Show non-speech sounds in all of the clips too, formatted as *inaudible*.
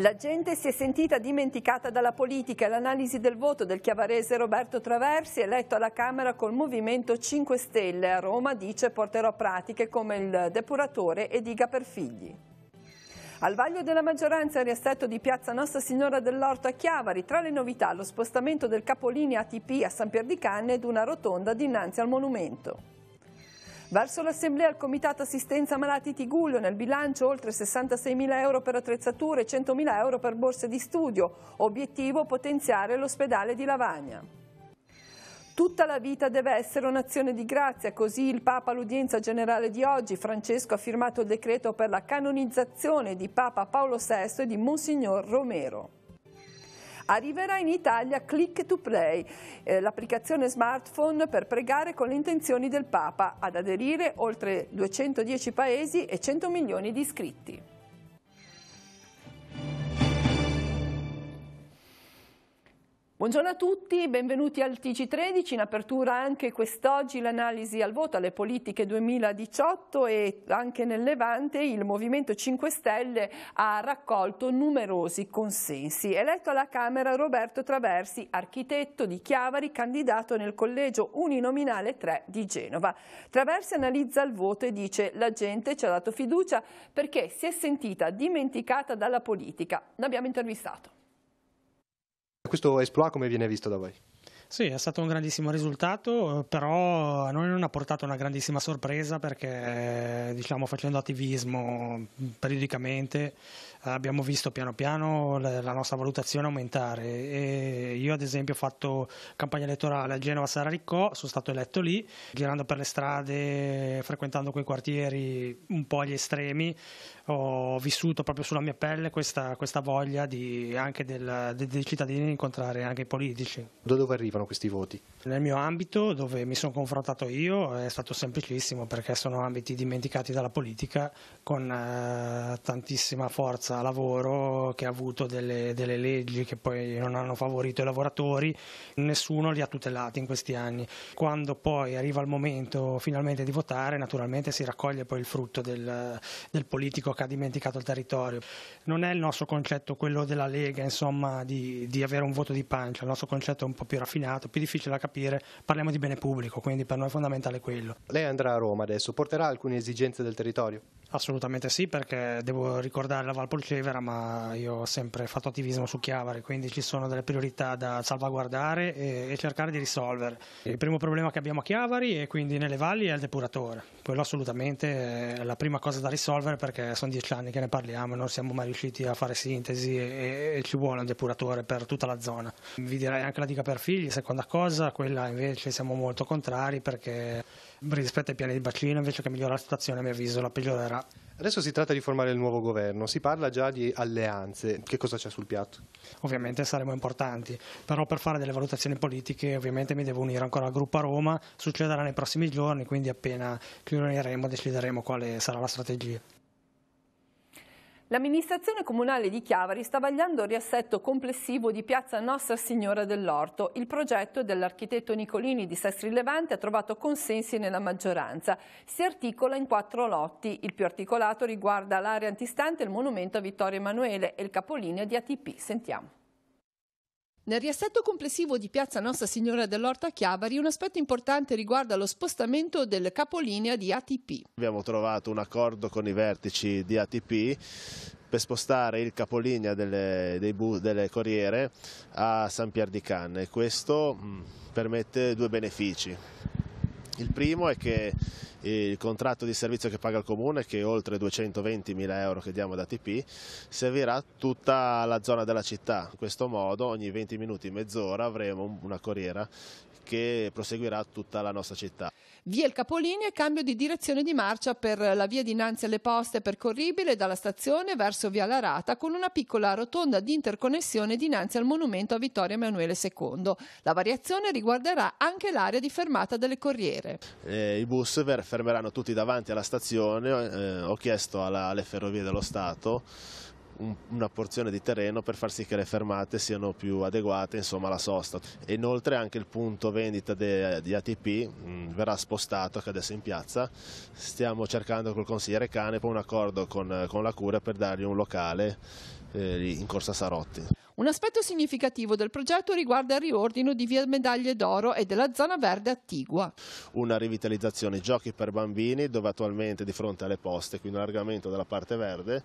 La gente si è sentita dimenticata dalla politica. L'analisi del voto del chiavarese Roberto Traversi, eletto alla Camera col Movimento 5 Stelle a Roma, dice porterò pratiche come il depuratore e diga per figli. Al vaglio della maggioranza il riassetto di Piazza Nostra Signora dell'Orto a Chiavari, tra le novità lo spostamento del capolinea ATP a San Pier di Canne ed una rotonda dinanzi al monumento. Verso l'Assemblea il Comitato Assistenza Malati Tigullo nel bilancio oltre 66.000 euro per attrezzature e 100.000 euro per borse di studio. Obiettivo potenziare l'ospedale di Lavagna. Tutta la vita deve essere un'azione di grazia, così il Papa all'udienza generale di oggi. Francesco ha firmato il decreto per la canonizzazione di Papa Paolo VI e di Monsignor Romero. Arriverà in Italia Click to Play, eh, l'applicazione smartphone per pregare con le intenzioni del Papa, ad aderire oltre 210 paesi e 100 milioni di iscritti. Buongiorno a tutti, benvenuti al TG13, in apertura anche quest'oggi l'analisi al voto alle politiche 2018 e anche nel Levante il Movimento 5 Stelle ha raccolto numerosi consensi. Eletto alla Camera Roberto Traversi, architetto di Chiavari, candidato nel collegio uninominale 3 di Genova. Traversi analizza il voto e dice la gente ci ha dato fiducia perché si è sentita dimenticata dalla politica. L'abbiamo intervistato. Questo Esploa come viene visto da voi? Sì, è stato un grandissimo risultato, però a noi non ha portato una grandissima sorpresa perché diciamo, facendo attivismo periodicamente abbiamo visto piano piano la nostra valutazione aumentare. E io ad esempio ho fatto campagna elettorale a Genova Sara Riccò, sono stato eletto lì, girando per le strade, frequentando quei quartieri un po' agli estremi, ho vissuto proprio sulla mia pelle questa, questa voglia di, anche del, dei cittadini di incontrare anche i politici. Da dove arrivano? giocano questi voti? Nel mio ambito, dove mi sono confrontato io, è stato semplicissimo perché sono ambiti dimenticati dalla politica con eh, tantissima forza lavoro che ha avuto delle, delle leggi che poi non hanno favorito i lavoratori, nessuno li ha tutelati in questi anni. Quando poi arriva il momento finalmente di votare, naturalmente si raccoglie poi il frutto del, del politico che ha dimenticato il territorio. Non è il nostro concetto quello della Lega, insomma, di, di avere un voto di pancia, il nostro concetto è un po' più raffinato complicato, più difficile da capire, parliamo di bene pubblico, quindi per noi è fondamentale quello. Lei andrà a Roma adesso, porterà alcune esigenze del territorio? Assolutamente sì, perché devo ricordare la Valpolcevera, ma io ho sempre fatto attivismo su Chiavari, quindi ci sono delle priorità da salvaguardare e, e cercare di risolvere. Il primo problema che abbiamo a Chiavari e quindi nelle valli è il depuratore. Quello assolutamente è la prima cosa da risolvere perché sono dieci anni che ne parliamo e non siamo mai riusciti a fare sintesi e, e ci vuole un depuratore per tutta la zona. Vi direi anche la diga per figli, seconda cosa, quella invece siamo molto contrari perché rispetto ai piani di vaccino invece che migliorare la situazione a mio avviso la peggiorerà. Adesso si tratta di formare il nuovo governo, si parla già di alleanze, che cosa c'è sul piatto? Ovviamente saremo importanti, però per fare delle valutazioni politiche ovviamente mi devo unire ancora al gruppo a Roma, succederà nei prossimi giorni, quindi appena ci uniremo decideremo quale sarà la strategia. L'amministrazione comunale di Chiavari sta vagliando il riassetto complessivo di piazza Nostra Signora dell'Orto. Il progetto dell'architetto Nicolini di Sestri Levante ha trovato consensi nella maggioranza. Si articola in quattro lotti. Il più articolato riguarda l'area antistante il monumento a Vittorio Emanuele e il capolinea di ATP. Sentiamo. Nel riassetto complessivo di Piazza Nostra Signora dell'Orta Chiavari un aspetto importante riguarda lo spostamento del capolinea di ATP. Abbiamo trovato un accordo con i vertici di ATP per spostare il capolinea delle, delle Corriere a San Pier di Canne. Questo mm, permette due benefici. Il primo è che il contratto di servizio che paga il comune, che è oltre 220.000 euro che diamo da TP, servirà tutta la zona della città. In questo modo ogni 20 minuti, mezz'ora avremo una corriera che proseguirà tutta la nostra città. Via il Capolinea e cambio di direzione di marcia per la via dinanzi alle poste percorribile dalla stazione verso via Larata con una piccola rotonda di interconnessione dinanzi al monumento a Vittorio Emanuele II. La variazione riguarderà anche l'area di fermata delle corriere fare? Eh, I bus fermeranno tutti davanti alla stazione, eh, ho chiesto alla, alle ferrovie dello Stato una porzione di terreno per far sì che le fermate siano più adeguate insomma, alla sosta. E inoltre anche il punto vendita di ATP mh, mm, verrà spostato, che adesso è in piazza. Stiamo cercando col consigliere Canepo un accordo con, con la Cura per dargli un locale eh, in Corsa Sarotti. Un aspetto significativo del progetto riguarda il riordino di via Medaglie d'Oro e della zona verde attigua. Una rivitalizzazione giochi per bambini dove attualmente di fronte alle poste, quindi un allargamento della parte verde,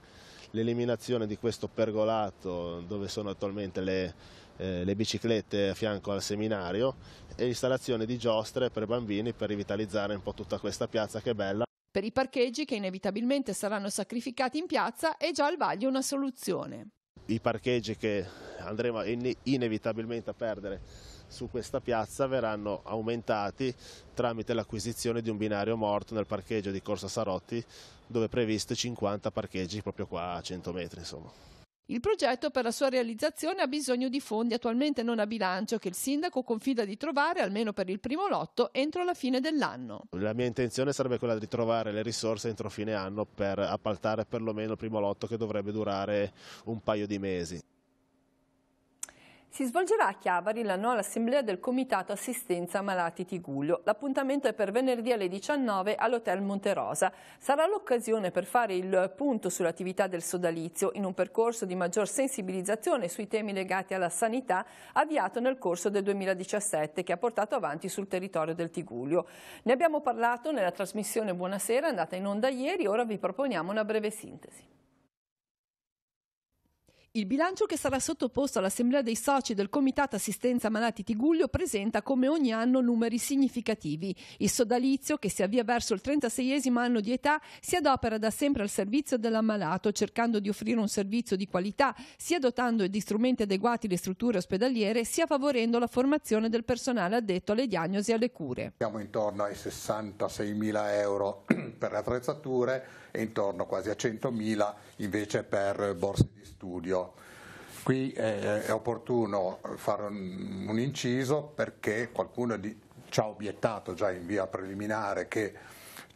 l'eliminazione di questo pergolato dove sono attualmente le, eh, le biciclette a fianco al seminario e l'installazione di giostre per bambini per rivitalizzare un po' tutta questa piazza che è bella per i parcheggi che inevitabilmente saranno sacrificati in piazza è già al vaglio una soluzione i parcheggi che andremo inevitabilmente a perdere su questa piazza verranno aumentati tramite l'acquisizione di un binario morto nel parcheggio di Corsa Sarotti dove è previsto 50 parcheggi proprio qua a 100 metri. Insomma. Il progetto per la sua realizzazione ha bisogno di fondi attualmente non a bilancio che il sindaco confida di trovare almeno per il primo lotto entro la fine dell'anno. La mia intenzione sarebbe quella di trovare le risorse entro fine anno per appaltare perlomeno il primo lotto che dovrebbe durare un paio di mesi. Si svolgerà a Chiavari l'annuale assemblea del Comitato Assistenza Malati Tiguglio. L'appuntamento è per venerdì alle 19 all'Hotel Monterosa. Sarà l'occasione per fare il punto sull'attività del sodalizio in un percorso di maggior sensibilizzazione sui temi legati alla sanità avviato nel corso del 2017 che ha portato avanti sul territorio del Tiguglio. Ne abbiamo parlato nella trasmissione Buonasera andata in onda ieri, ora vi proponiamo una breve sintesi. Il bilancio che sarà sottoposto all'Assemblea dei soci del Comitato Assistenza Malati Tiguglio presenta come ogni anno numeri significativi. Il sodalizio, che si avvia verso il 36 anno di età, si adopera da sempre al servizio dell'ammalato, cercando di offrire un servizio di qualità, sia dotando di strumenti adeguati le strutture ospedaliere, sia favorendo la formazione del personale addetto alle diagnosi e alle cure. Siamo intorno ai 66 mila euro *clears throat* per le attrezzature e intorno quasi a 100 mila invece per borse studio. Qui eh, è, opportuno fare un, inciso perché qualcuno ci ha obiettato già in via preliminare che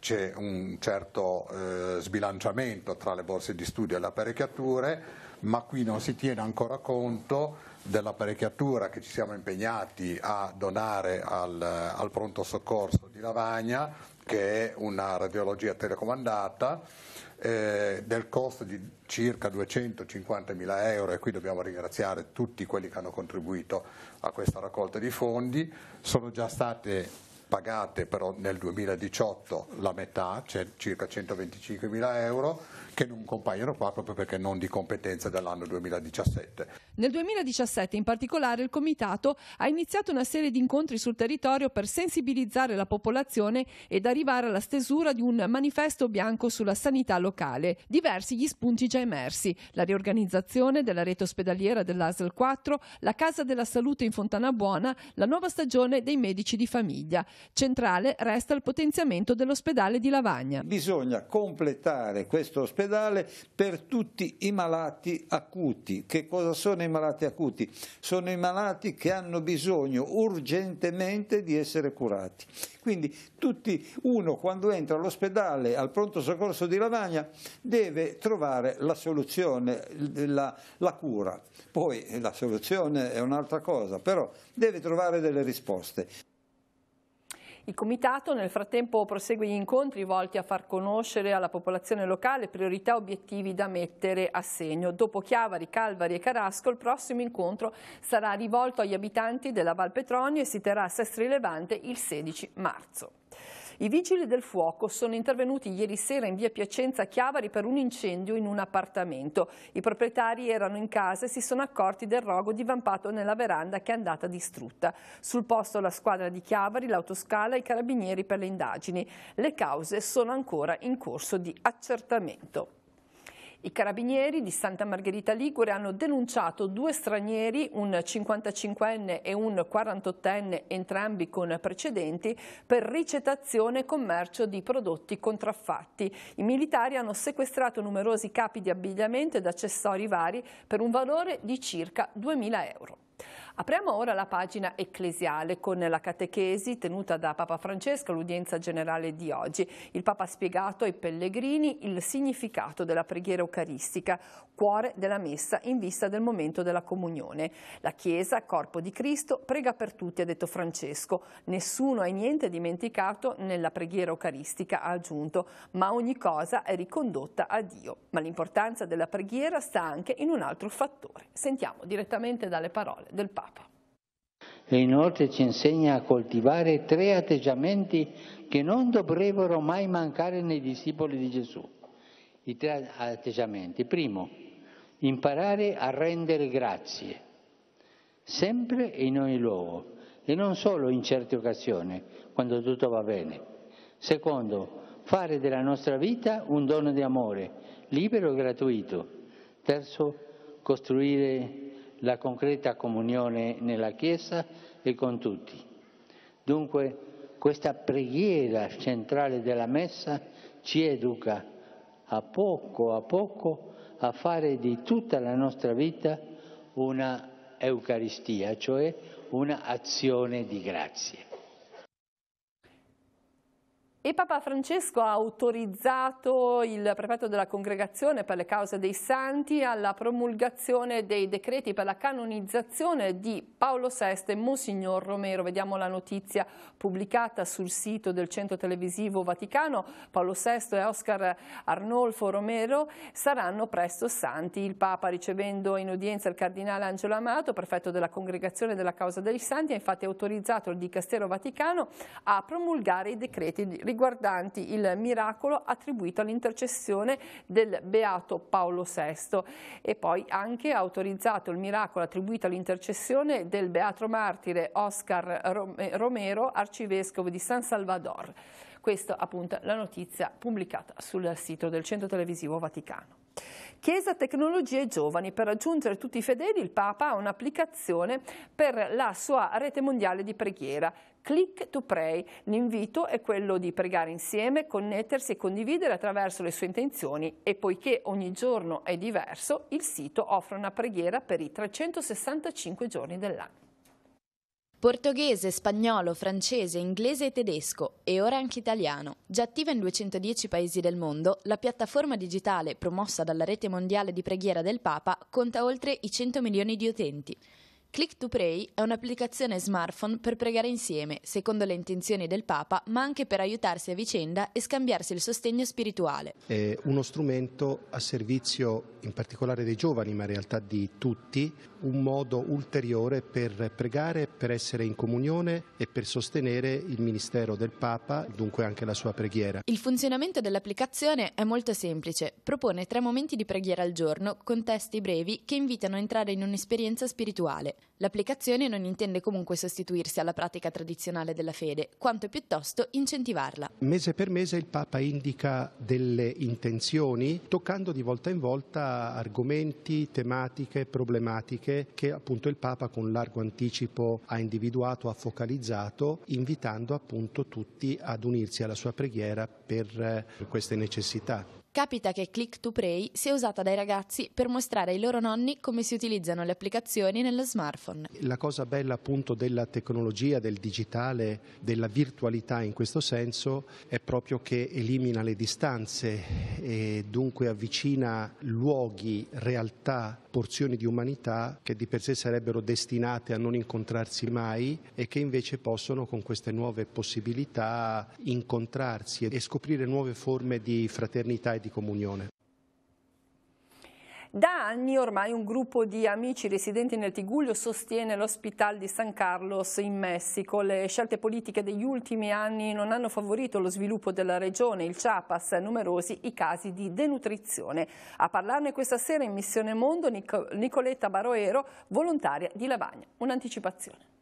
c'è un certo eh, sbilanciamento tra le borse di studio e le apparecchiature, ma qui non si tiene ancora conto dell'apparecchiatura che ci siamo impegnati a donare al, al pronto soccorso di Lavagna, che è una radiologia telecomandata, eh, del costo di circa 250 mila euro e qui dobbiamo ringraziare tutti quelli che hanno contribuito a questa raccolta di fondi, sono già state pagate però nel 2018 la metà, cioè circa 125 mila euro, che non compaiono qua proprio perché non di competenza dell'anno 2017. Nel 2017 in particolare il Comitato ha iniziato una serie di incontri sul territorio per sensibilizzare la popolazione ed arrivare alla stesura di un manifesto bianco sulla sanità locale. Diversi gli spunti già emersi, la riorganizzazione della rete ospedaliera dell'ASL 4, la Casa della Salute in Fontanabuona, la nuova stagione dei medici di famiglia. Centrale resta il potenziamento dell'ospedale di Lavagna. Bisogna completare questo ospedale per tutti i malati acuti. Che cosa sono sono i malati acuti, sono i malati che hanno bisogno urgentemente di essere curati. Quindi tutti, uno quando entra all'ospedale, al pronto soccorso di Lavagna, deve trovare la soluzione, la, la cura. Poi la soluzione è un'altra cosa, però deve trovare delle risposte. Il Comitato nel frattempo prosegue gli incontri volti a far conoscere alla popolazione locale priorità e obiettivi da mettere a segno. Dopo Chiavari, Calvari e Carasco il prossimo incontro sarà rivolto agli abitanti della Val Petronio e si terrà a Sestri Levante il 16 marzo. I vigili del fuoco sono intervenuti ieri sera in via Piacenza Chiavari per un incendio in un appartamento. I proprietari erano in casa e si sono accorti del rogo divampato nella veranda che è andata distrutta. Sul posto la squadra di Chiavari, l'autoscala e i carabinieri per le indagini. Le cause sono ancora in corso di accertamento. I carabinieri di Santa Margherita Ligure hanno denunciato due stranieri, un 55enne e un 48enne, entrambi con precedenti, per ricettazione e commercio di prodotti contraffatti. I militari hanno sequestrato numerosi capi di abbigliamento ed accessori vari per un valore di circa 2.000 euro. Apriamo ora la pagina ecclesiale con la catechesi tenuta da Papa Francesco all'udienza generale di oggi. Il Papa ha spiegato ai pellegrini il significato della preghiera eucaristica, cuore della messa in vista del momento della comunione. La Chiesa, corpo di Cristo, prega per tutti, ha detto Francesco. Nessuno e niente dimenticato nella preghiera eucaristica, ha aggiunto, ma ogni cosa è ricondotta a Dio. Ma l'importanza della preghiera sta anche in un altro fattore. Sentiamo direttamente dalle parole del Papa e inoltre ci insegna a coltivare tre atteggiamenti che non dovrebbero mai mancare nei discepoli di Gesù. I tre atteggiamenti. Primo, imparare a rendere grazie, sempre e in ogni luogo, e non solo in certe occasioni, quando tutto va bene. Secondo, fare della nostra vita un dono di amore, libero e gratuito. Terzo, costruire la concreta comunione nella Chiesa e con tutti. Dunque questa preghiera centrale della Messa ci educa a poco a poco a fare di tutta la nostra vita una Eucaristia, cioè un'azione di grazie. E Papa Francesco ha autorizzato il prefetto della Congregazione per le cause dei Santi alla promulgazione dei decreti per la canonizzazione di Paolo VI e Monsignor Romero. Vediamo la notizia pubblicata sul sito del Centro Televisivo Vaticano. Paolo VI e Oscar Arnolfo Romero saranno presto santi. Il Papa, ricevendo in udienza il Cardinale Angelo Amato, prefetto della Congregazione della causa dei Santi, ha infatti autorizzato il Dicastero Vaticano a promulgare i decreti riguardanti il miracolo attribuito all'intercessione del Beato Paolo VI e poi anche autorizzato il miracolo attribuito all'intercessione del Beato Martire Oscar eh, Romero, arcivescovo di San Salvador. Questa appunto la notizia pubblicata sul sito del Centro Televisivo Vaticano. Chiesa, tecnologie e giovani. Per raggiungere tutti i fedeli il Papa ha un'applicazione per la sua rete mondiale di preghiera. Click to Pray. L'invito è quello di pregare insieme, connettersi e condividere attraverso le sue intenzioni e poiché ogni giorno è diverso, il sito offre una preghiera per i 365 giorni dell'anno. Portoghese, spagnolo, francese, inglese e tedesco, e ora anche italiano. Già attiva in 210 paesi del mondo, la piattaforma digitale promossa dalla Rete Mondiale di Preghiera del Papa conta oltre i 100 milioni di utenti. Click to Pray è un'applicazione smartphone per pregare insieme, secondo le intenzioni del Papa, ma anche per aiutarsi a vicenda e scambiarsi il sostegno spirituale. È uno strumento a servizio in particolare dei giovani, ma in realtà di tutti, un modo ulteriore per pregare, per essere in comunione e per sostenere il ministero del Papa, dunque anche la sua preghiera. Il funzionamento dell'applicazione è molto semplice, propone tre momenti di preghiera al giorno con testi brevi che invitano a entrare in un'esperienza spirituale. L'applicazione non intende comunque sostituirsi alla pratica tradizionale della fede, quanto piuttosto incentivarla. Mese per mese il Papa indica delle intenzioni, toccando di volta in volta argomenti, tematiche, problematiche che appunto il Papa con largo anticipo ha individuato, ha focalizzato, invitando appunto tutti ad unirsi alla sua preghiera per eh, queste necessità. Capita che Click to Pray sia usata dai ragazzi per mostrare ai loro nonni come si utilizzano le applicazioni nello smartphone. La cosa bella appunto della tecnologia, del digitale, della virtualità in questo senso è proprio che elimina le distanze e dunque avvicina luoghi, realtà porzioni di umanità che di per sé sarebbero destinate a non incontrarsi mai e che invece possono con queste nuove possibilità incontrarsi e scoprire nuove forme di fraternità e di comunione. Da anni ormai un gruppo di amici residenti nel Tiguglio sostiene l'ospital di San Carlos in Messico. Le scelte politiche degli ultimi anni non hanno favorito lo sviluppo della regione, il Chiapas, numerosi i casi di denutrizione. A parlarne questa sera in Missione Mondo Nicoletta Baroero, volontaria di Lavagna. Un'anticipazione.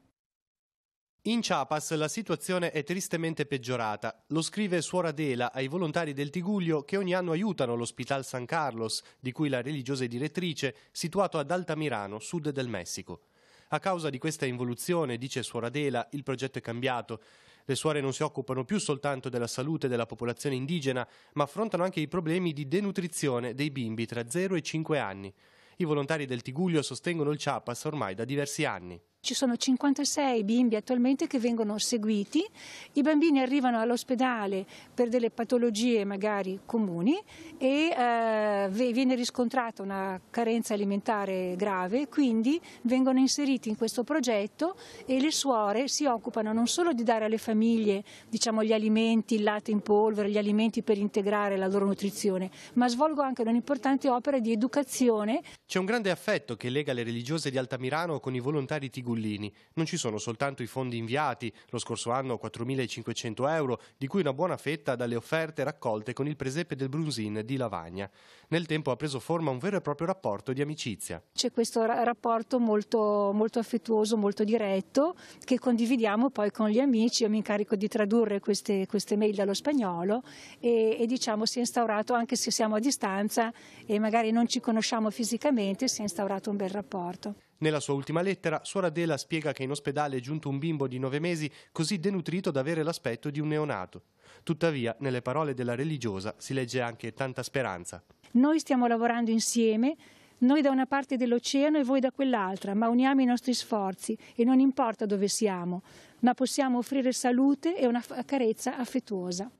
In Chiapas la situazione è tristemente peggiorata. Lo scrive Suora Dela ai volontari del Tiguglio che ogni anno aiutano l'Ospital San Carlos, di cui la religiosa è direttrice, situato ad Altamirano, sud del Messico. A causa di questa involuzione, dice Suora Dela, il progetto è cambiato. Le suore non si occupano più soltanto della salute della popolazione indigena, ma affrontano anche i problemi di denutrizione dei bimbi tra 0 e 5 anni. I volontari del Tiguglio sostengono il Chiapas ormai da diversi anni. Ci sono 56 bimbi attualmente che vengono seguiti, i bambini arrivano all'ospedale per delle patologie magari comuni e eh, viene riscontrata una carenza alimentare grave, quindi vengono inseriti in questo progetto e le suore si occupano non solo di dare alle famiglie diciamo, gli alimenti, il latte in polvere, gli alimenti per integrare la loro nutrizione, ma svolgono anche un'importante opera di educazione. C'è un grande affetto che lega le religiose di Altamirano con i volontari tigolesi Gullini. Non ci sono soltanto i fondi inviati, lo scorso anno 4.500 euro, di cui una buona fetta dalle offerte raccolte con il presepe del Brunzin di Lavagna. Nel tempo ha preso forma un vero e proprio rapporto di amicizia. C'è questo rapporto molto, molto affettuoso, molto diretto, che condividiamo poi con gli amici. Io mi incarico di tradurre queste, queste mail dallo spagnolo e, e diciamo si è instaurato, anche se siamo a distanza e magari non ci conosciamo fisicamente, si è instaurato un bel rapporto. Nella sua ultima lettera, Suora Adela spiega che in ospedale è giunto un bimbo di nove mesi così denutrito da avere l'aspetto di un neonato. Tuttavia, nelle parole della religiosa si legge anche tanta speranza. Noi stiamo lavorando insieme, noi da una parte dell'oceano e voi da quell'altra, ma uniamo i nostri sforzi e non importa dove siamo, ma possiamo offrire salute e una carezza affettuosa.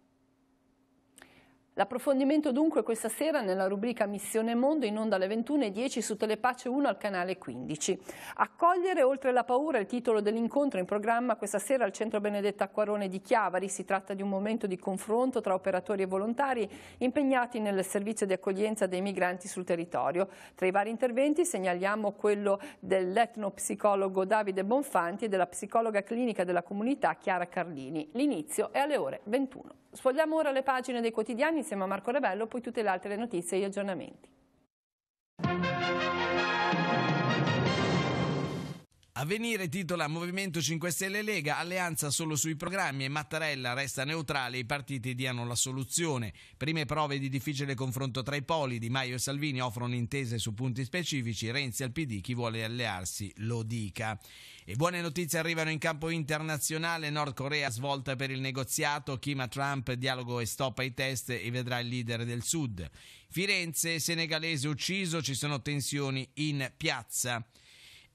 L'approfondimento dunque questa sera nella rubrica Missione Mondo in onda alle 21.10 su Telepace 1 al canale 15. Accogliere oltre la paura è il titolo dell'incontro in programma questa sera al Centro Benedetto Acquarone di Chiavari. Si tratta di un momento di confronto tra operatori e volontari impegnati nel servizio di accoglienza dei migranti sul territorio. Tra i vari interventi segnaliamo quello dell'etnopsicologo Davide Bonfanti e della psicologa clinica della comunità Chiara Carlini. L'inizio è alle ore 21. Sfogliamo ora le pagine dei quotidiani insieme a Marco Rebello poi tutte le altre notizie e aggiornamenti. Avvenire titola Movimento 5 Stelle Lega, alleanza solo sui programmi e Mattarella resta neutrale, i partiti diano la soluzione. Prime prove di difficile confronto tra i poli, Di Maio e Salvini offrono intese su punti specifici, Renzi al PD, chi vuole allearsi lo dica. E buone notizie arrivano in campo internazionale, Nord Corea svolta per il negoziato, Kim a Trump, dialogo e stop ai test e vedrà il leader del Sud. Firenze, senegalese ucciso, ci sono tensioni in piazza.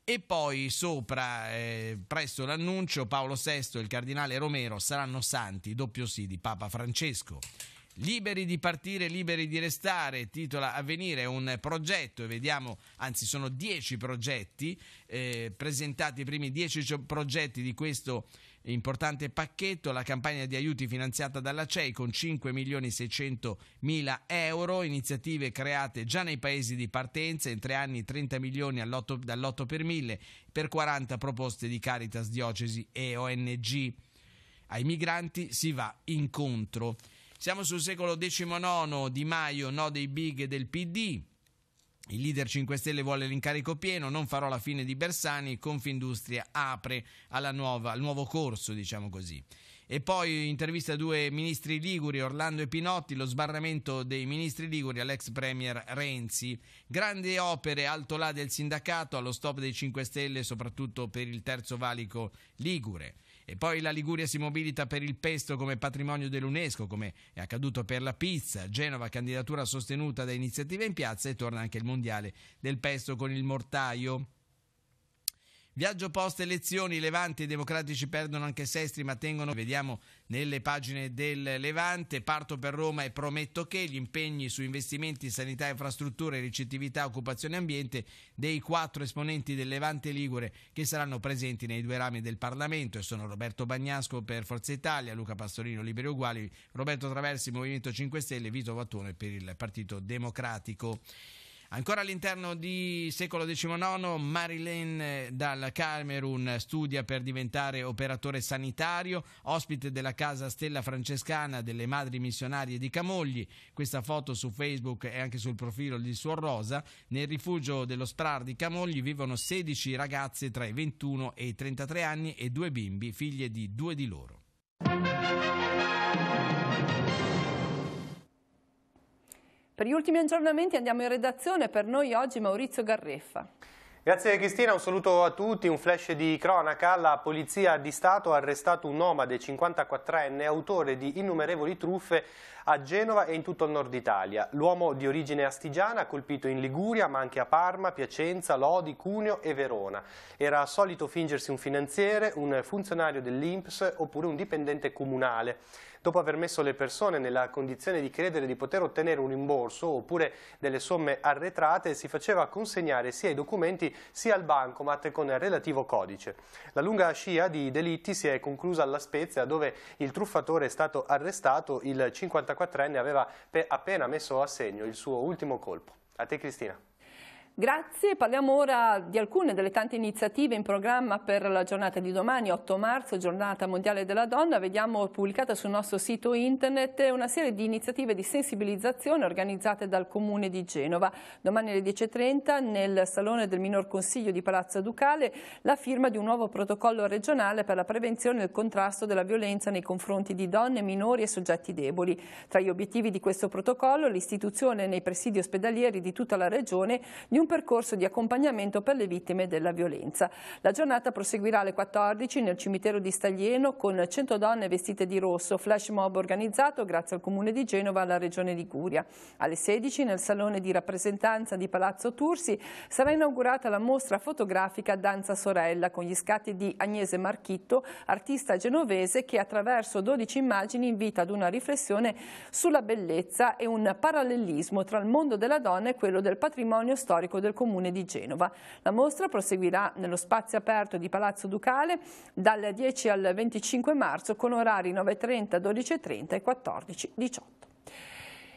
E poi sopra, eh, presso l'annuncio, Paolo VI e il cardinale Romero saranno santi, doppio sì, di Papa Francesco. Liberi di partire, liberi di restare, titola Avvenire un progetto e vediamo, anzi sono dieci progetti, eh, presentati i primi dieci progetti di questo importante pacchetto, la campagna di aiuti finanziata dalla CEI con 5 milioni 600 mila euro, iniziative create già nei paesi di partenza, in tre anni 30 milioni dall'8 per 1000 per 40 proposte di Caritas, Diocesi e ONG. Ai migranti si va incontro. Siamo sul secolo XIX, Di Maio, no dei big del PD, il leader 5 Stelle vuole l'incarico pieno, non farò la fine di Bersani, Confindustria apre nuova, al nuovo corso, diciamo così. E poi intervista a due ministri liguri, Orlando e Pinotti, lo sbarramento dei ministri liguri all'ex premier Renzi. Grande opere alto là del sindacato, allo stop dei 5 Stelle, soprattutto per il terzo valico ligure. E poi la Liguria si mobilita per il pesto come patrimonio dell'UNESCO, come è accaduto per la pizza. Genova, candidatura sostenuta da iniziative in piazza e torna anche il mondiale del pesto con il mortaio. Viaggio post elezioni, Levante i Democratici perdono anche Sestri ma tengono, vediamo nelle pagine del Levante, parto per Roma e prometto che gli impegni su investimenti, sanità, infrastrutture, ricettività, occupazione e ambiente dei quattro esponenti del Levante Ligure che saranno presenti nei due rami del Parlamento e sono Roberto Bagnasco per Forza Italia, Luca Pastorino Liberi Uguali, Roberto Traversi Movimento 5 Stelle, Vito Vattone per il Partito Democratico. Ancora all'interno di secolo XIX, Marilyn eh, dal Camerun studia per diventare operatore sanitario, ospite della casa Stella Francescana delle Madri Missionarie di Camogli. Questa foto su Facebook e anche sul profilo di Suor Rosa. Nel rifugio dello Strar di Camogli vivono 16 ragazze tra i 21 e i 33 anni e due bimbi, figlie di due di loro. Per gli ultimi aggiornamenti andiamo in redazione, per noi oggi Maurizio Garreffa. Grazie Cristina, un saluto a tutti, un flash di cronaca, la Polizia di Stato ha arrestato un nomade 54enne autore di innumerevoli truffe a Genova e in tutto il nord Italia. L'uomo di origine astigiana colpito in Liguria ma anche a Parma, Piacenza, Lodi, Cuneo e Verona. Era solito fingersi un finanziere, un funzionario dell'Inps oppure un dipendente comunale dopo aver messo le persone nella condizione di credere di poter ottenere un rimborso oppure delle somme arretrate, si faceva consegnare sia i documenti sia al bancomat con il relativo codice. La lunga scia di delitti si è conclusa alla Spezia dove il truffatore è stato arrestato, il 54enne aveva appena messo a segno il suo ultimo colpo. A te Cristina. Grazie, parliamo ora di alcune delle tante iniziative in programma per la giornata di domani, 8 marzo, giornata mondiale della donna. Vediamo pubblicata sul nostro sito internet una serie di iniziative di sensibilizzazione organizzate dal Comune di Genova. Domani alle 10.30 nel Salone del Minor Consiglio di Palazzo Ducale la firma di un nuovo protocollo regionale per la prevenzione e il contrasto della violenza nei confronti di donne, minori e soggetti deboli. Tra gli obiettivi di questo protocollo l'istituzione nei presidi ospedalieri di tutta la regione di un un percorso di accompagnamento per le vittime della violenza. La giornata proseguirà alle 14 nel cimitero di Staglieno con 100 donne vestite di rosso, flash mob organizzato grazie al Comune di Genova e alla Regione Liguria. Alle 16 nel Salone di rappresentanza di Palazzo Tursi sarà inaugurata la mostra fotografica Danza Sorella con gli scatti di Agnese Marchitto, artista genovese che attraverso 12 immagini invita ad una riflessione sulla bellezza e un parallelismo tra il mondo della donna e quello del patrimonio storico parco del comune di Genova. La mostra proseguirà nello spazio aperto di Palazzo Ducale dal 10 al 25 marzo con orari 9.30, 12.30 e 14.18.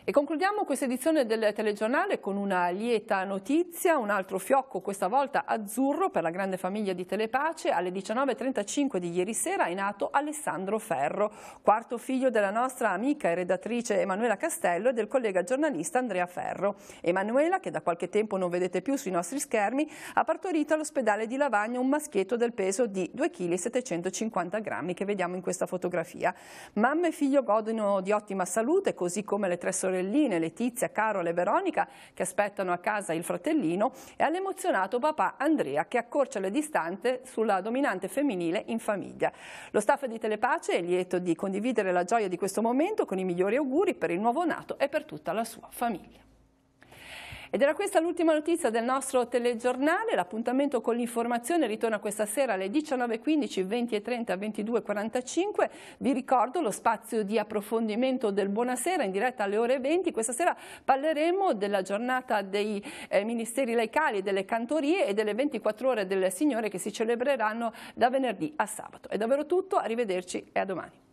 E concludiamo questa edizione del telegiornale con una lieta notizia, un altro fiocco, questa volta azzurro per la grande famiglia di Telepace. Alle 19.35 di ieri sera è nato Alessandro Ferro, quarto figlio della nostra amica e redattrice Emanuela Castello e del collega giornalista Andrea Ferro. Emanuela, che da qualche tempo non vedete più sui nostri schermi, ha partorito all'ospedale di Lavagna un maschietto del peso di 2,750 kg che vediamo in questa fotografia. Mamma e figlio godono di ottima salute, così come le tre sorelle sorelline Letizia, Carola e Veronica che aspettano a casa il fratellino e all'emozionato papà Andrea che accorcia le distanze sulla dominante femminile in famiglia. Lo staff di Telepace è lieto di condividere la gioia di questo momento con i migliori auguri per il nuovo nato e per tutta la sua famiglia. Ed era questa l'ultima notizia del nostro telegiornale. L'appuntamento con l'informazione ritorna questa sera alle 19.15, 20.30, 22.45. Vi ricordo lo spazio di approfondimento del Buonasera in diretta alle ore 20. Questa sera parleremo della giornata dei eh, ministeri laicali, delle cantorie e delle 24 ore del Signore che si celebreranno da venerdì a sabato. È davvero tutto, arrivederci e a domani.